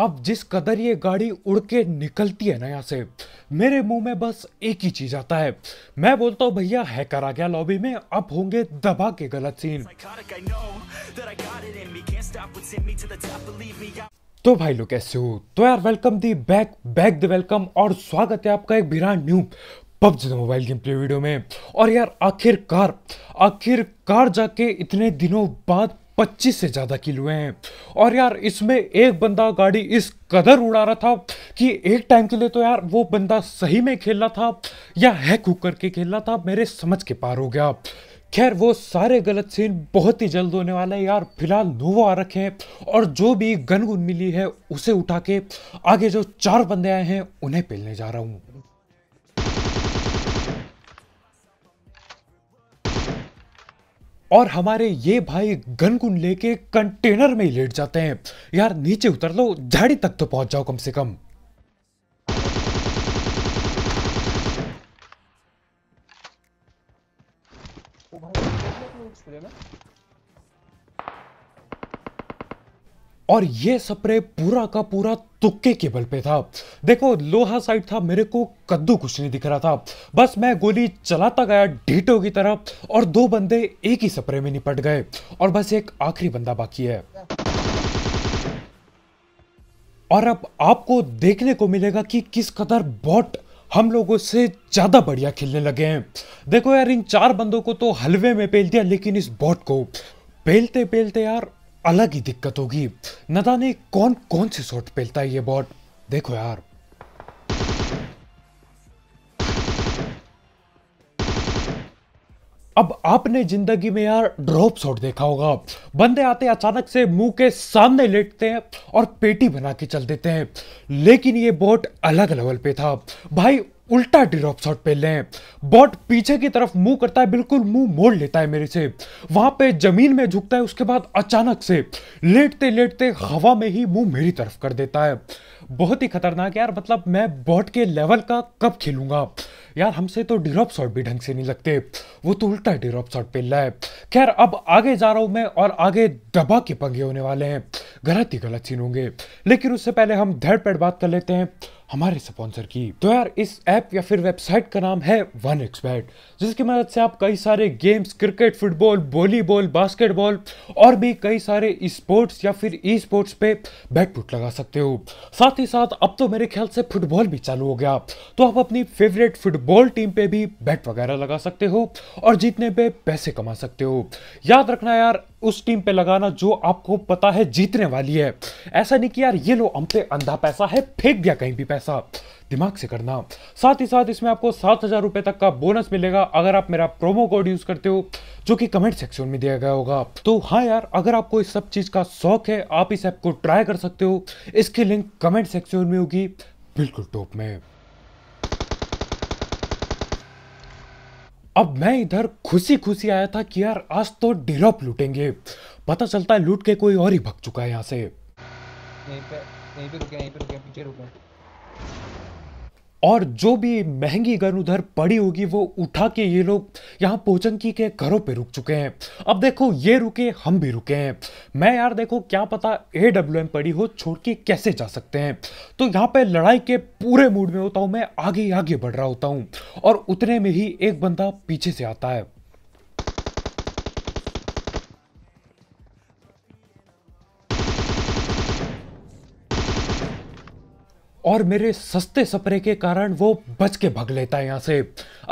अब जिस कदर ये गाड़ी उड़ के निकलती है ना यहाँ से मेरे मुंह में बस एक ही चीज आता है मैं बोलता हूँ भैया हैकर आ गया लॉबी में अब होंगे दबा के गलत सीन तो भाई लोग कैसे हो तो यार welcome the back back the welcome और स्वागत है आपका एक बिरान new PUBG mobile game play video में और यार आखिरकार आखिरकार जाके इतने दिनों बाद पच्चीस से ज़्यादा किलो हैं और यार इसमें एक बंदा गाड़ी इस कदर उड़ा रहा था कि एक टाइम के लिए तो यार वो बंदा सही में खेल रहा था या हैक हुक करके खेल रहा था मेरे समझ के पार हो गया खैर वो सारे गलत सीन बहुत ही जल्द होने वाले है यार फिलहाल नोवो आ रखे हैं और जो भी गन गुन मिली है उसे उठा के आगे जो चार बंदे आए हैं उन्हें पेलने जा रहा हूँ और हमारे ये भाई गन गुन लेके कंटेनर में ही लेट जाते हैं यार नीचे उतर लो झाड़ी तक तो पहुंच जाओ कम से कम और ये स्प्रे पूरा का पूरा तुक्के के बल पे था देखो लोहा साइड था मेरे को कद्दू कुछ नहीं दिख रहा था बस मैं गोली चलाता गया ढीटो की तरफ और दो बंदे एक ही सपरे में निपट गए और बस एक आखिरी बंदा बाकी है और अब आपको देखने को मिलेगा कि किस कदर बॉट हम लोगों से ज़्यादा बढ़िया खेलने लगे हैं देखो यार इन चार बंदों को तो हलवे में पेल दिया लेकिन इस बॉट को पेलते पेलते यार अलग ही दिक्कत होगी नदा ने कौन कौन से शॉट पहलता है ये बॉट देखो यार अब आपने जिंदगी में यार ड्रॉप शॉट देखा होगा बंदे आते अचानक से मुंह के सामने लेटते हैं और पेटी बना के चल देते हैं लेकिन ये बोट अलग लेवल पे था भाई उल्टा ड्रॉप शॉट पे लें बॉट पीछे की तरफ मुंह करता है बिल्कुल मुंह मोड़ लेता है मेरे से वहां पे जमीन में झुकता है उसके बाद अचानक से लेटते लेटते हवा में ही मुंह मेरी तरफ कर देता है बहुत ही खतरनाक यार मतलब मैं बॉट के लेवल का कब खेलूंगा यार हमसे तो ड्रॉप शॉट भी ढंग से नहीं लगते वो तो उल्टा ड्रॉप शॉट पे लाए खैर अब आगे जा रहा हूं मैं और आगे दबा के पंगे होने वाले हैं गलत ही गलत सीन होंगे लेकिन उससे पहले हम धैड़ पेड़ बात कर लेते हैं हमारे स्पॉन्सर की तो यार इस ऐप या फिर वेबसाइट का नाम है वन एक्सपेट जिसकी मदद से आप कई सारे games cricket football volleyball basketball और भी कई सारे स्पोर्ट्स या फिर ई स्पोर्ट्स पे बैट पुट लगा सकते हो साथ ही साथ अब तो मेरे ख्याल से फुटबॉल भी चालू हो गया तो आप अपनी फेवरेट फुटबॉल टीम पे भी बैट वगैरह लगा सकते हो और जीतने पे पैसे कमा सकते हो याद रखना यार उस टीम पे लगाना जो आपको पता है जीतने वाली है ऐसा नहीं कि यार ये लो हम पे अंधा पैसा है फेंक दिया कहीं भी पैसा दिमाग से करना साथ ही साथ इसमें आपको सात हज़ार रुपए तक का बोनस मिलेगा अगर आप मेरा प्रोमो कोड यूज़ करते हो जो कि कमेंट सेक्शन में दिया गया होगा तो हाँ यार अगर आपको इस सब चीज़ का शौक है आप इस ऐप को ट्राई कर सकते हो इसकी लिंक कमेंट सेक्शन में होगी बिल्कुल टॉप में अब मैं इधर खुशी खुशी आया था कि यार आज तो डिरॉप लूटेंगे पता चलता है लूट के कोई और ही भग चुका है यहाँ से यहीं पे यहीं पे रुके यहीं पे रुके पीछे रुके और जो भी महंगी गन उधर पड़ी होगी वो उठा के ये लोग यहाँ पोचंकी के घरों पे रुक चुके हैं अब देखो ये रुके हम भी रुके हैं मैं यार देखो क्या पता ए डब्ल्यू एम पड़ी हो छोड़ के कैसे जा सकते हैं तो यहाँ पे लड़ाई के पूरे मूड में होता हूँ मैं आगे आगे बढ़ रहा होता हूँ और उतने में ही एक बंदा पीछे से आता है और मेरे सस्ते सपरे के कारण वो बच के भग लेता है यहाँ से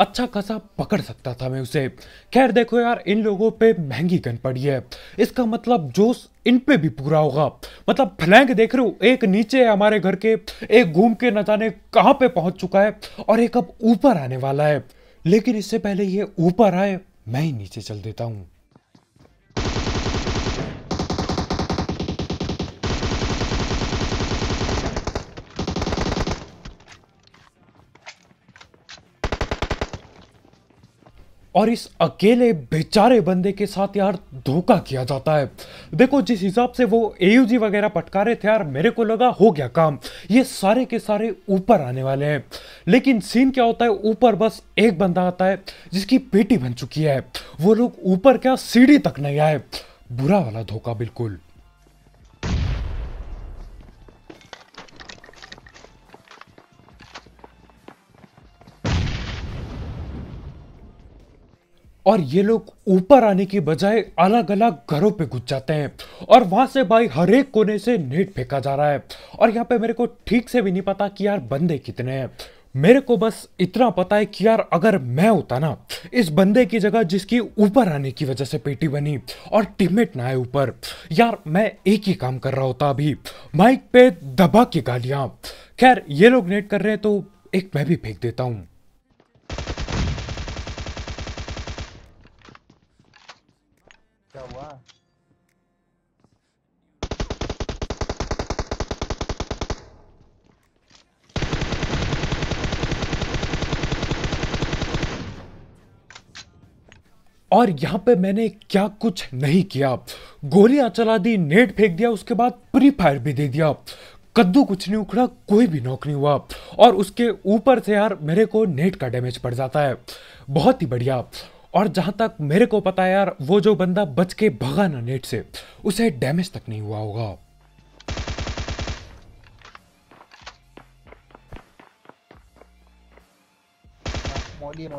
अच्छा खासा पकड़ सकता था मैं उसे खैर देखो यार इन लोगों पे महंगी गन पड़ी है इसका मतलब जोश इन पे भी पूरा होगा मतलब फ्लैंक देख रहे हो एक नीचे है हमारे घर के एक घूम के न जाने कहाँ पे पहुंच चुका है और एक अब ऊपर आने वाला है लेकिन इससे पहले ये ऊपर आए मैं ही नीचे चल देता हूँ और इस अकेले बेचारे बंदे के साथ यार धोखा किया जाता है देखो जिस हिसाब से वो एयूजी वगैरह पटका रहे थे यार मेरे को लगा हो गया काम ये सारे के सारे ऊपर आने वाले हैं लेकिन सीन क्या होता है ऊपर बस एक बंदा आता है जिसकी पेटी बन चुकी है वो लोग ऊपर क्या सीढ़ी तक नहीं आए बुरा वाला धोखा बिल्कुल और ये लोग ऊपर आने की बजाय अलग अलग घरों पे घुस जाते हैं और वहां से भाई हर एक कोने से नेट फेंका जा रहा है और यहाँ पे मेरे को ठीक से भी नहीं पता कि यार बंदे कितने हैं मेरे को बस इतना पता है कि यार अगर मैं होता ना इस बंदे की जगह जिसकी ऊपर आने की वजह से पेटी बनी और टीममेट ना आए ऊपर यार मैं एक ही काम कर रहा होता अभी माइक पे दबा के गालियां खैर ये लोग नेट कर रहे हैं तो एक मैं भी फेंक देता हूँ और यहाँ पे मैंने क्या कुछ नहीं किया गोलियां चला दी नेट फेंक दिया उसके बाद प्री फायर भी दे दिया कद्दू कुछ नहीं उखड़ा कोई भी नॉक नहीं हुआ और उसके ऊपर से यार मेरे को नेट का डैमेज पड़ जाता है बहुत ही बढ़िया और जहां तक मेरे को पता है यार वो जो बंदा बच के भगा ना नेट से उसे डैमेज तक नहीं हुआ होगा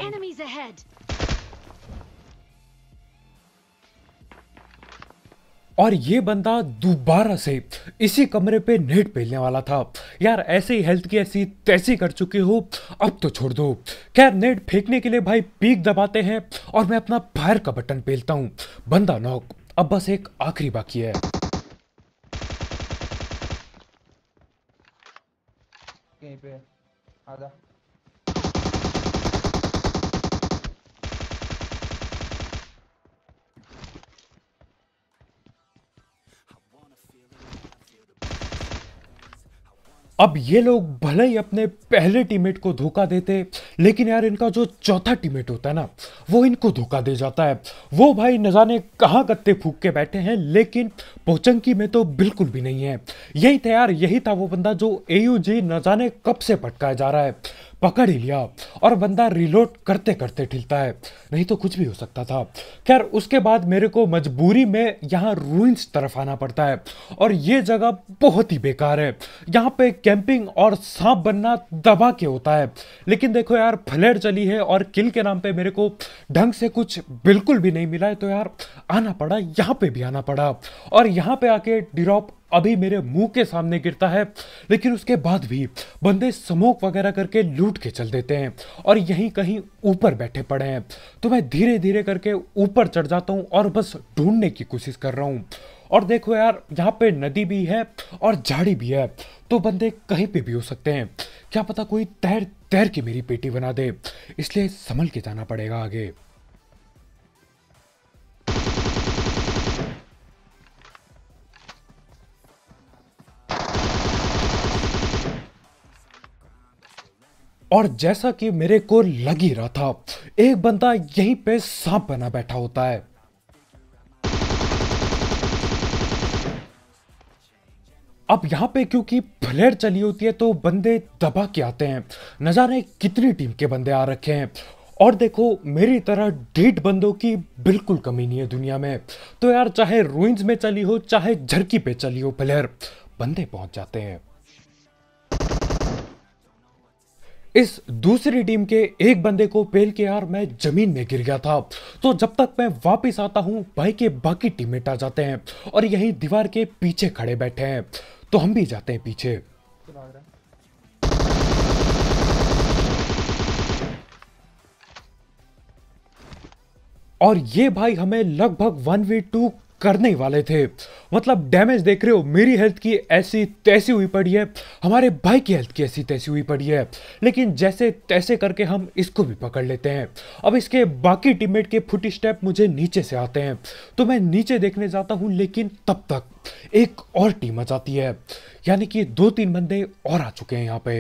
Enemies ahead! और ये बंदा दोबारा से इसी कमरे पे नेट पहलने वाला था यार ऐसे ही हेल्थ की ऐसी तैसी कर चुके हो अब तो छोड़ दो खैर नेट फेंकने के लिए भाई पीक दबाते हैं और मैं अपना फायर का बटन पेलता हूँ बंदा नॉक अब बस एक आखिरी बाकी है कहीं पे आजा अब ये लोग भले ही अपने पहले टीममेट को धोखा देते लेकिन यार इनका जो चौथा टीमेट होता है ना वो इनको धोखा दे जाता है वो भाई न जाने कहाँ गत्ते फूक के बैठे हैं लेकिन पोचंकी में तो बिल्कुल भी नहीं है यही था यार यही था वो बंदा जो ए न जाने कब से भटकाया जा रहा है पकड़ ही लिया और बंदा रिलोड करते करते ठिलता है नहीं तो कुछ भी हो सकता था खैर उसके बाद मेरे को मजबूरी में यहाँ रूइंस तरफ आना पड़ता है और ये जगह बहुत ही बेकार है यहाँ पे कैंपिंग और सांप बनना दबा के होता है लेकिन देखो यार यार फ्लेयर चली है और किल के नाम पे मेरे को ढंग से कुछ बिल्कुल भी नहीं मिला है तो यार आना पड़ा यहाँ पे भी आना पड़ा और यहाँ पे आके डिरॉप अभी मेरे मुंह के सामने गिरता है लेकिन उसके बाद भी बंदे स्मोक वगैरह करके लूट के चल देते हैं और यहीं कहीं ऊपर बैठे पड़े हैं तो मैं धीरे धीरे करके ऊपर चढ़ जाता हूँ और बस ढूंढने की कोशिश कर रहा हूँ और देखो यार यहाँ पे नदी भी है और झाड़ी भी है तो बंदे कहीं पे भी हो सकते हैं क्या पता कोई तैर तैर के मेरी पेटी बना दे इसलिए संभल के जाना पड़ेगा आगे और जैसा कि मेरे को लग ही रहा था एक बंदा यहीं पे सांप बना बैठा होता है अब यहाँ पे क्योंकि फ्लेयर चली होती है तो बंदे दबा के आते हैं नजारे कितनी टीम के बंदे आ रखे हैं और देखो मेरी तरह डेट बंदों की बिल्कुल कमी नहीं है दुनिया में तो यार चाहे रूइंस में चली हो चाहे झरकी पे चली हो फ्लेयर बंदे पहुंच जाते हैं इस दूसरी टीम के एक बंदे को पेल के यार मैं जमीन में गिर गया था तो जब तक मैं वापस आता हूं भाई के बाकी टीममेट आ जाते हैं और यही दीवार के पीछे खड़े बैठे हैं तो हम भी जाते हैं पीछे और ये भाई हमें लगभग वन वे टू करने वाले थे मतलब डैमेज देख रहे हो मेरी हेल्थ की ऐसी तैसी हुई पड़ी है हमारे भाई की हेल्थ की ऐसी तैसी हुई पड़ी है लेकिन जैसे तैसे करके हम इसको भी पकड़ लेते हैं अब इसके बाकी टीममेट के फुट स्टेप मुझे नीचे से आते हैं तो मैं नीचे देखने जाता हूँ लेकिन तब तक एक और टीम आ जाती है यानी कि दो तीन बंदे और आ चुके हैं यहाँ पे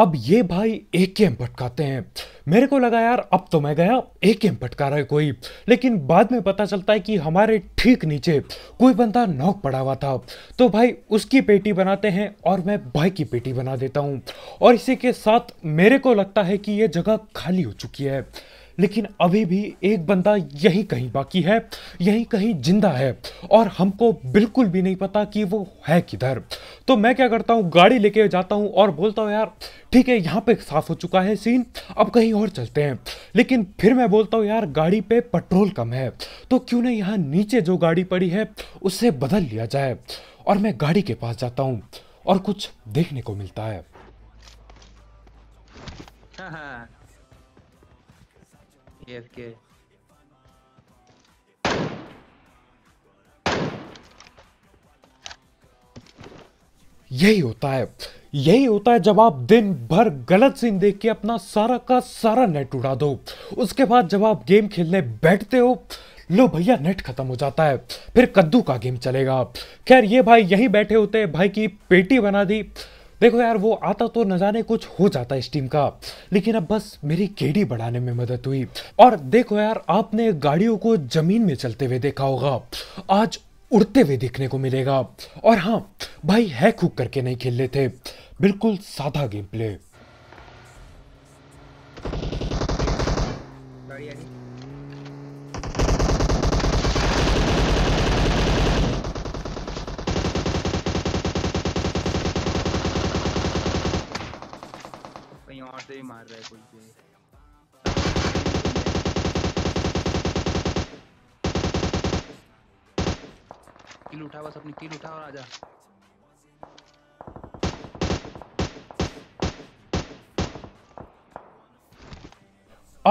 अब ये भाई एक एम पटकाते हैं मेरे को लगा यार अब तो मैं गया एक एम पटका रहा है कोई लेकिन बाद में पता चलता है कि हमारे ठीक नीचे कोई बंदा नॉक पड़ा हुआ था तो भाई उसकी पेटी बनाते हैं और मैं भाई की पेटी बना देता हूँ और इसी के साथ मेरे को लगता है कि ये जगह खाली हो चुकी है लेकिन अभी भी एक बंदा यहीं कहीं बाकी है यहीं कहीं जिंदा है और हमको बिल्कुल भी नहीं पता कि वो है किधर तो मैं क्या करता हूँ गाड़ी लेके जाता हूँ और बोलता हूँ यार ठीक है यहाँ पे साफ हो चुका है सीन अब कहीं और चलते हैं लेकिन फिर मैं बोलता हूँ यार गाड़ी पे पेट्रोल कम है तो क्यों ना यहाँ नीचे जो गाड़ी पड़ी है उससे बदल लिया जाए और मैं गाड़ी के पास जाता हूँ और कुछ देखने को मिलता है हाँ, हाँ। AFK. यही होता है यही होता है जब आप दिन भर गलत सीन देख के अपना सारा का सारा नेट उड़ा दो उसके बाद जब आप गेम खेलने बैठते हो लो भैया नेट खत्म हो जाता है फिर कद्दू का गेम चलेगा खैर ये भाई यहीं बैठे होते भाई की पेटी बना दी देखो यार वो आता तो नजाने कुछ हो जाता इस टीम का लेकिन अब बस मेरी केडी बढ़ाने में मदद हुई और देखो यार आपने गाड़ियों को जमीन में चलते हुए देखा होगा आज उड़ते हुए देखने को मिलेगा और हाँ भाई है हुक करके नहीं खेल रहे थे बिल्कुल सादा गेम प्ले मार रहा है कोई भी किल उठा बस अपनी किल उठा और आजा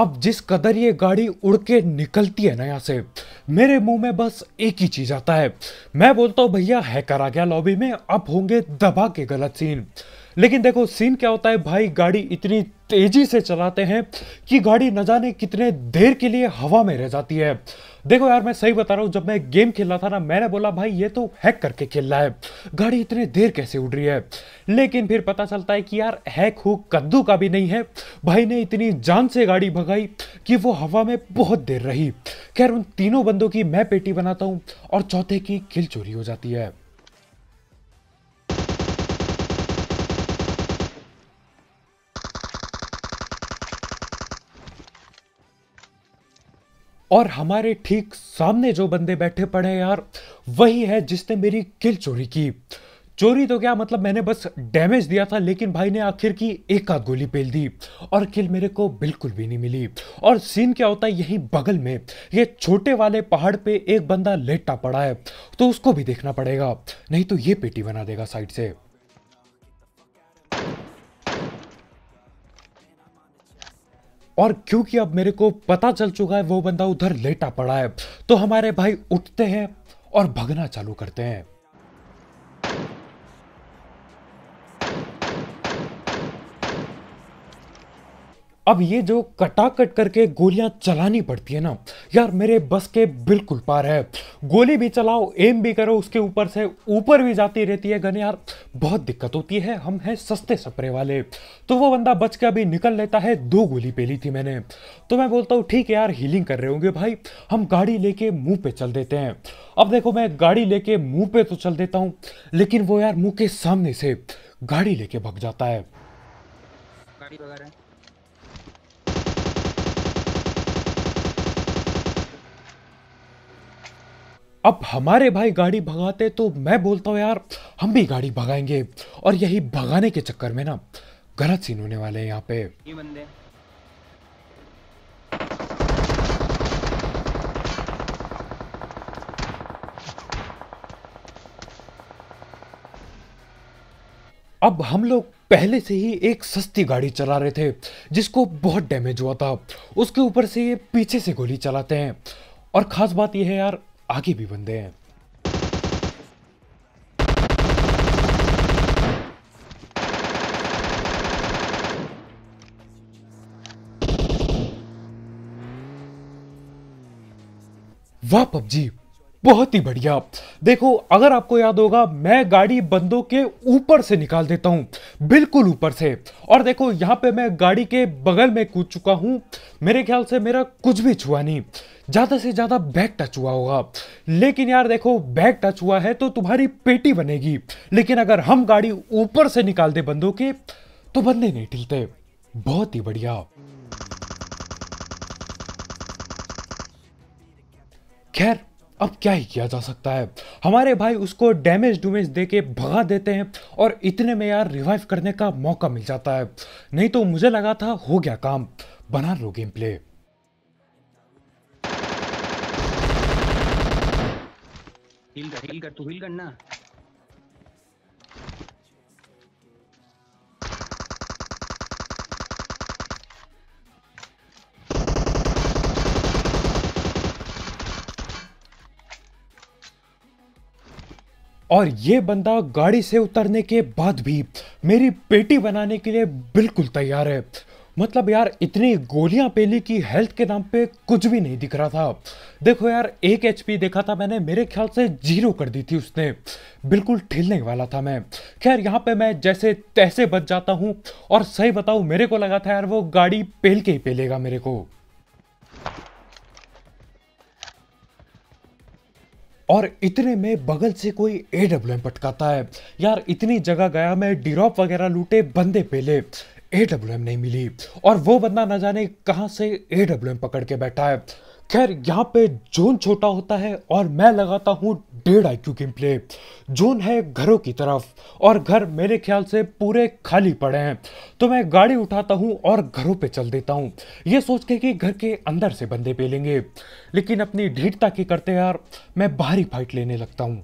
अब जिस कदर ये गाड़ी उड़ के निकलती है ना यहाँ से मेरे मुंह में बस एक ही चीज आता है मैं बोलता हूँ भैया हैकर आ गया लॉबी में अब होंगे दबा के गलत सीन लेकिन देखो सीन क्या होता है भाई गाड़ी इतनी तेजी से चलाते हैं कि गाड़ी न जाने कितने देर के लिए हवा में रह जाती है देखो यार मैं सही बता रहा हूँ जब मैं गेम खेल रहा था ना मैंने बोला भाई ये तो हैक करके खेल रहा है गाड़ी इतने देर कैसे उड़ रही है लेकिन फिर पता चलता है कि यार हैक हु कद्दू का भी नहीं है भाई ने इतनी जान से गाड़ी भगाई कि वो हवा में बहुत देर रही खैर उन तीनों बंदों की मैं पेटी बनाता हूँ और चौथे की खिल चोरी हो जाती है और हमारे ठीक सामने जो बंदे बैठे पड़े हैं यार वही है जिसने मेरी किल चोरी की चोरी तो क्या मतलब मैंने बस डैमेज दिया था लेकिन भाई ने आखिर की एक आध गोली पेल दी और किल मेरे को बिल्कुल भी नहीं मिली और सीन क्या होता है यही बगल में ये छोटे वाले पहाड़ पे एक बंदा लेटा पड़ा है तो उसको भी देखना पड़ेगा नहीं तो ये पेटी बना देगा साइड से और क्योंकि अब मेरे को पता चल चुका है वो बंदा उधर लेटा पड़ा है तो हमारे भाई उठते हैं और भगना चालू करते हैं अब ये जो कटा कट करके गोलियां चलानी पड़ती है ना यार मेरे बस के बिल्कुल पार है गोली भी चलाओ एम भी करो उसके ऊपर से ऊपर भी जाती रहती है गन यार बहुत दिक्कत होती है हम हैं सस्ते सपरे वाले तो वो बंदा बच के अभी निकल लेता है दो गोली पे थी मैंने तो मैं बोलता हूँ ठीक है यार हीलिंग कर रहे होंगे भाई हम गाड़ी लेके मुंह पे चल देते हैं अब देखो मैं गाड़ी लेके मुंह पे तो चल देता हूँ लेकिन वो यार मुंह के सामने से गाड़ी लेके भग जाता है गाड़ी अब हमारे भाई गाड़ी भगाते तो मैं बोलता हूँ यार हम भी गाड़ी भगाएंगे और यही भगाने के चक्कर में ना गलत सीन होने वाले हैं यहाँ पे ये बंदे अब हम लोग पहले से ही एक सस्ती गाड़ी चला रहे थे जिसको बहुत डैमेज हुआ था उसके ऊपर से ये पीछे से गोली चलाते हैं और ख़ास बात यह है यार आगे भी बंदे हैं वाह पबजी बहुत ही बढ़िया देखो अगर आपको याद होगा मैं गाड़ी बंदों के ऊपर से निकाल देता हूं बिल्कुल ऊपर से और देखो यहां पे मैं गाड़ी के बगल में कूद चुका हूं मेरे ख्याल से मेरा कुछ भी छुआ नहीं ज़्यादा से ज़्यादा बैक टच हुआ होगा लेकिन यार देखो बैक टच हुआ है तो तुम्हारी पेटी बनेगी लेकिन अगर हम गाड़ी ऊपर से निकाल दे बंदों के तो बंदे नहीं ढीलते बहुत ही बढ़िया खैर अब क्या ही किया जा सकता है हमारे भाई उसको डैमेज डूमेज दे के भगा देते हैं और इतने में यार रिवाइव करने का मौका मिल जाता है नहीं तो मुझे लगा था हो गया काम बना लो गेम प्ले हील कर हील कर तू हील करना और ये बंदा गाड़ी से उतरने के बाद भी मेरी पेटी बनाने के लिए बिल्कुल तैयार है मतलब यार इतनी गोलियां पेली कि हेल्थ के नाम पे कुछ भी नहीं दिख रहा था देखो यार एक एच देखा था मैंने मेरे ख्याल से जीरो कर दी थी उसने बिल्कुल ठिलने वाला था मैं खैर यहाँ पे मैं जैसे तैसे बच जाता हूँ और सही बताऊ मेरे को लगा था यार वो गाड़ी पेल के ही पेलेगा मेरे को और इतने में बगल से कोई ए डब्ल्यू एम पटकाता है यार इतनी जगह गया मैं डिरोप वगैरह लूटे बंदे पेले ए डब्ल्यू एम नहीं मिली और वो बंदा ना जाने कहाँ से ए डब्ल्यू एम पकड़ के बैठा है खैर यहाँ पे जोन छोटा होता है और मैं लगाता हूँ डेढ़ I Q game play zone है घरों की तरफ और घर मेरे ख्याल से पूरे खाली पड़े हैं तो मैं गाड़ी उठाता हूँ और घरों पे चल देता हूँ ये सोच के कि घर के अंदर से बंदे पे लेंगे लेकिन अपनी ढीठता की करते यार मैं बाहरी फाइट लेने लगता हूँ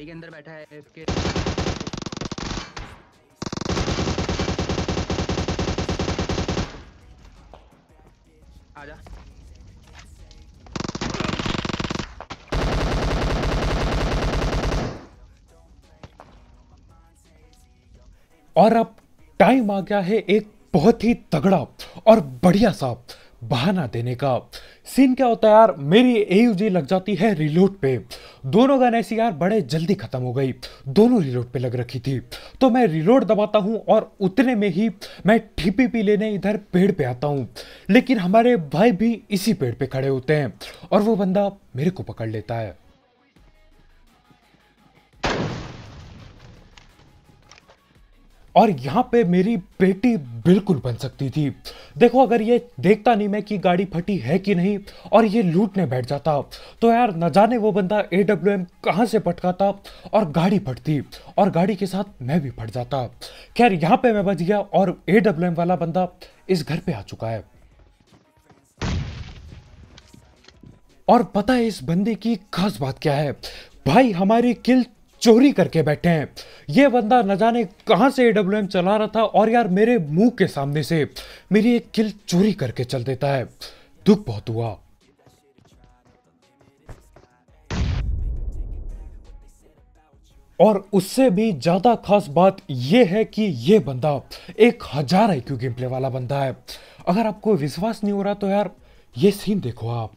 गाड़ी के अंदर बैठा है इसके आजा और अब टाइम आ गया है एक बहुत ही तगड़ा और बढ़िया सा बहाना देने का सीन क्या होता है यार मेरी एयूजी लग जाती है रिलोट पे दोनों गन ऐसी यार बड़े जल्दी खत्म हो गई दोनों रिलोड पे लग रखी थी तो मैं रिलोड दबाता हूँ और उतने में ही मैं ठीपी पी लेने इधर पेड़ पे आता हूँ लेकिन हमारे भाई भी इसी पेड़ पे खड़े होते हैं और वो बंदा मेरे को पकड़ लेता है और यहाँ पे मेरी बेटी बिल्कुल बन सकती थी देखो अगर ये देखता नहीं मैं कि गाड़ी फटी है कि नहीं और ये लूटने बैठ जाता तो यार न जाने वो बंदा ए डब्ल्यू एम कहाँ से पटकाता और गाड़ी फटती और गाड़ी के साथ मैं भी फट जाता खैर यहाँ पे मैं बच गया और ए डब्ल्यू एम वाला बंदा इस घर पे आ चुका है और पता है इस बंदे की खास बात क्या है भाई हमारी किल चोरी करके बैठे हैं ये बंदा न जाने कहाँ से ए चला रहा था और यार मेरे मुंह के सामने से मेरी एक किल चोरी करके चल देता है दुख बहुत हुआ और उससे भी ज़्यादा खास बात यह है कि यह बंदा एक हज़ार आई क्यू गेम प्ले वाला बंदा है अगर आपको विश्वास नहीं हो रहा तो यार ये सीन देखो आप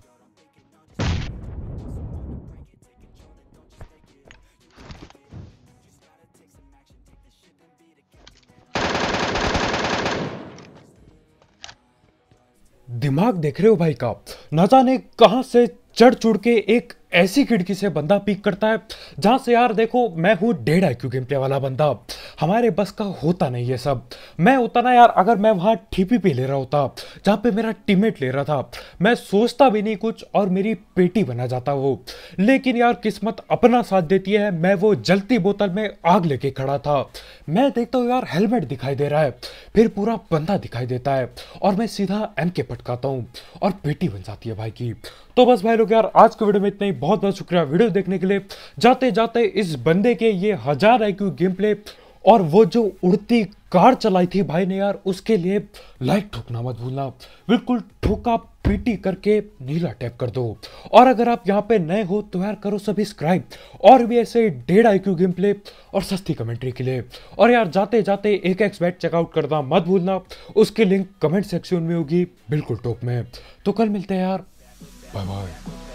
दिमाग देख रहे हो भाई का ना जाने कहा से चढ़ चुड़ के एक ऐसी खिड़की से बंदा पिक करता है जहाँ से यार देखो मैं हूँ डेढ़ आई क्यू गेम प्ले वाला बंदा हमारे बस का होता नहीं है सब मैं होता ना यार अगर मैं वहाँ ठीपी पे ले रहा होता जहाँ पे मेरा टीमेट ले रहा था मैं सोचता भी नहीं कुछ और मेरी पेटी बना जाता वो लेकिन यार किस्मत अपना साथ देती है मैं वो जलती बोतल में आग लेके खड़ा था मैं देखता हूँ यार हेलमेट दिखाई दे रहा है फिर पूरा बंदा दिखाई देता है और मैं सीधा एम के पटकाता हूँ और पेटी बन जाती है भाई की तो बस भाई लोग यार आज के वीडियो में इतना ही बहुत बहुत शुक्रिया वीडियो देखने के लिए जाते जाते इस बंदे के ये हजार आई गेम प्ले और वो जो उड़ती कार चलाई थी भाई ने यार उसके लिए लाइक ठोकना मत भूलना बिल्कुल ठोका पीटी करके नीला टैप कर दो और अगर आप यहाँ पे नए हो तो यार करो सब्सक्राइब और भी ऐसे डेढ़ आई क्यू गेम प्ले और सस्ती कमेंट्री के लिए और यार जाते जाते एक एक्स बैट चेकआउट करना मत भूलना उसकी लिंक कमेंट सेक्शन में होगी बिल्कुल टॉप में तो कल मिलते हैं यार Bye bye.